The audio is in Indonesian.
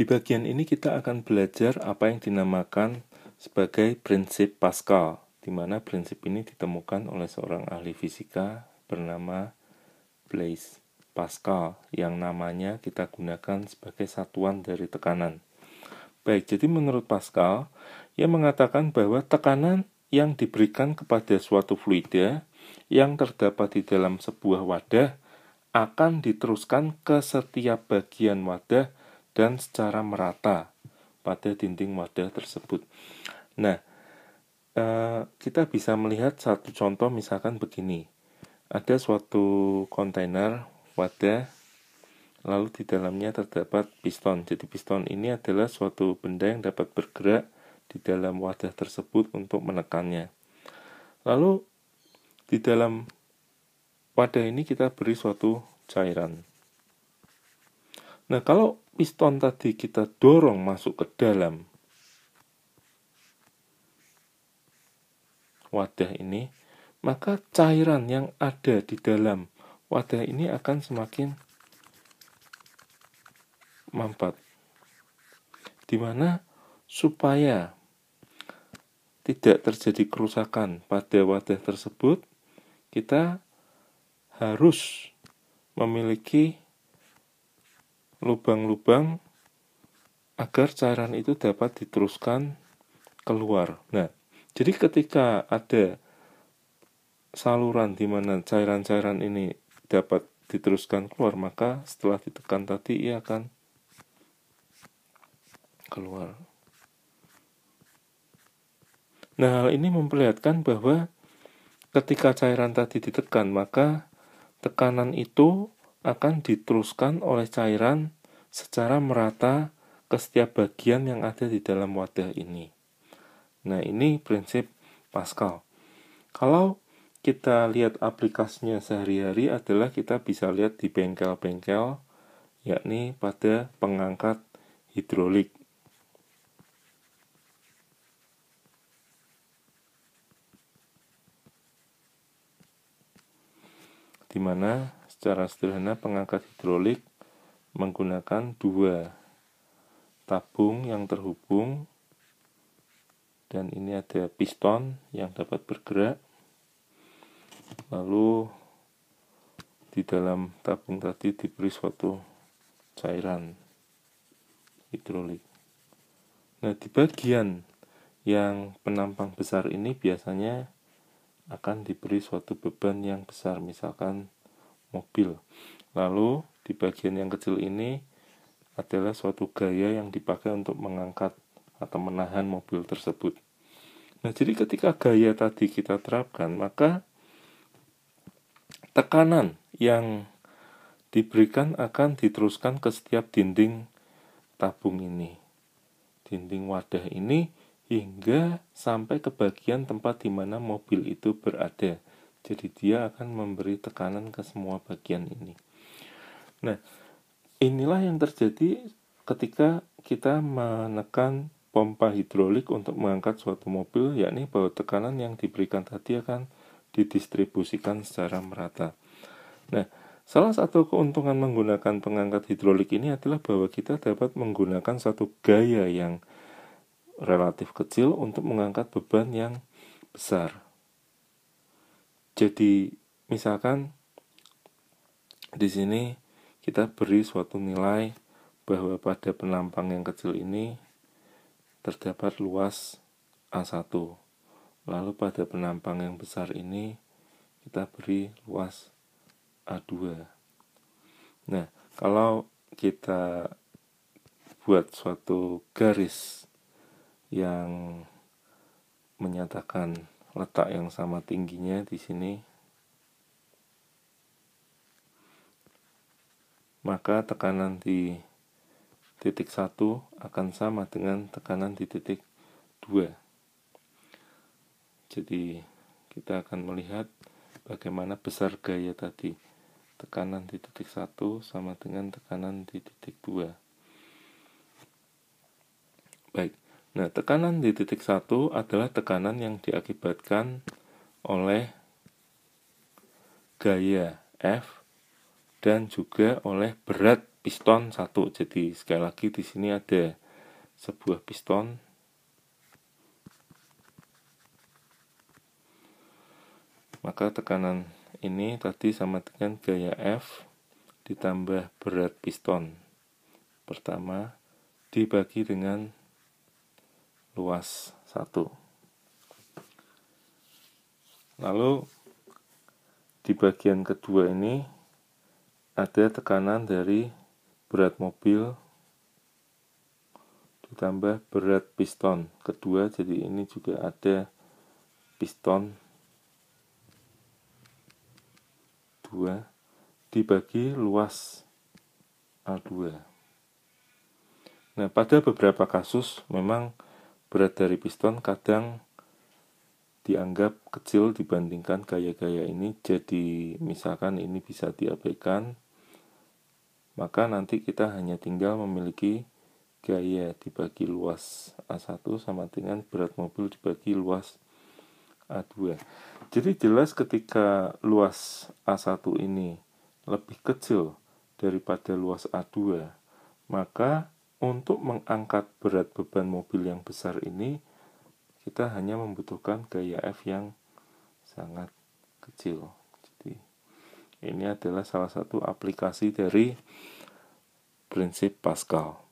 Di bagian ini kita akan belajar apa yang dinamakan sebagai prinsip Pascal, di mana prinsip ini ditemukan oleh seorang ahli fisika bernama Blaise Pascal yang namanya kita gunakan sebagai satuan dari tekanan. Baik, jadi menurut Pascal, ia mengatakan bahwa tekanan yang diberikan kepada suatu fluida yang terdapat di dalam sebuah wadah akan diteruskan ke setiap bagian wadah dan secara merata pada dinding wadah tersebut. Nah, eh, kita bisa melihat satu contoh misalkan begini. Ada suatu kontainer wadah lalu di dalamnya terdapat piston. Jadi piston ini adalah suatu benda yang dapat bergerak di dalam wadah tersebut untuk menekannya. Lalu di dalam wadah ini kita beri suatu cairan. Nah, kalau piston tadi kita dorong masuk ke dalam wadah ini, maka cairan yang ada di dalam wadah ini akan semakin mampat. Dimana supaya tidak terjadi kerusakan pada wadah tersebut, kita harus memiliki lubang-lubang agar cairan itu dapat diteruskan keluar. Nah, jadi ketika ada saluran di mana cairan-cairan ini dapat diteruskan keluar, maka setelah ditekan tadi ia akan keluar. Nah, hal ini memperlihatkan bahwa ketika cairan tadi ditekan, maka tekanan itu akan diteruskan oleh cairan secara merata ke setiap bagian yang ada di dalam wadah ini. Nah, ini prinsip Pascal. Kalau kita lihat aplikasinya sehari-hari adalah kita bisa lihat di bengkel-bengkel yakni pada pengangkat hidrolik. Di mana Secara sederhana pengangkat hidrolik menggunakan dua tabung yang terhubung dan ini ada piston yang dapat bergerak lalu di dalam tabung tadi diberi suatu cairan hidrolik nah di bagian yang penampang besar ini biasanya akan diberi suatu beban yang besar misalkan mobil. Lalu di bagian yang kecil ini adalah suatu gaya yang dipakai untuk mengangkat atau menahan mobil tersebut. Nah, jadi ketika gaya tadi kita terapkan, maka tekanan yang diberikan akan diteruskan ke setiap dinding tabung ini. Dinding wadah ini hingga sampai ke bagian tempat di mana mobil itu berada. Jadi dia akan memberi tekanan ke semua bagian ini. Nah, inilah yang terjadi ketika kita menekan pompa hidrolik untuk mengangkat suatu mobil, yakni bahwa tekanan yang diberikan tadi akan didistribusikan secara merata. Nah, salah satu keuntungan menggunakan pengangkat hidrolik ini adalah bahwa kita dapat menggunakan satu gaya yang relatif kecil untuk mengangkat beban yang besar jadi misalkan di sini kita beri suatu nilai bahwa pada penampang yang kecil ini terdapat luas A1. Lalu pada penampang yang besar ini kita beri luas A2. Nah, kalau kita buat suatu garis yang menyatakan letak yang sama tingginya di sini maka tekanan di titik 1 akan sama dengan tekanan di titik 2 jadi kita akan melihat bagaimana besar gaya tadi tekanan di titik 1 sama dengan tekanan di titik 2 baik Nah, tekanan di titik satu adalah tekanan yang diakibatkan oleh gaya F dan juga oleh berat piston satu. Jadi sekali lagi di sini ada sebuah piston maka tekanan ini tadi sama dengan gaya F ditambah berat piston pertama dibagi dengan luas 1. Lalu di bagian kedua ini ada tekanan dari berat mobil ditambah berat piston kedua jadi ini juga ada piston 2 dibagi luas A2 nah pada beberapa kasus memang Berat dari piston kadang dianggap kecil dibandingkan gaya-gaya ini. Jadi misalkan ini bisa diabaikan, maka nanti kita hanya tinggal memiliki gaya dibagi luas A1 sama dengan berat mobil dibagi luas A2. Jadi jelas ketika luas A1 ini lebih kecil daripada luas A2, maka untuk mengangkat berat beban mobil yang besar ini, kita hanya membutuhkan gaya F yang sangat kecil. Jadi, ini adalah salah satu aplikasi dari prinsip Pascal.